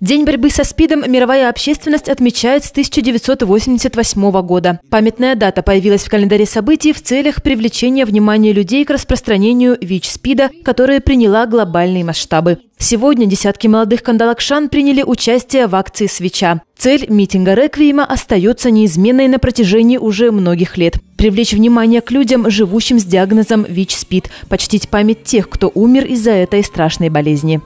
День борьбы со СПИДом мировая общественность отмечает с 1988 года. Памятная дата появилась в календаре событий в целях привлечения внимания людей к распространению ВИЧ-СПИДа, которая приняла глобальные масштабы. Сегодня десятки молодых кандалакшан приняли участие в акции «Свеча». Цель митинга «Реквиема» остается неизменной на протяжении уже многих лет. Привлечь внимание к людям, живущим с диагнозом ВИЧ-СПИД, почтить память тех, кто умер из-за этой страшной болезни.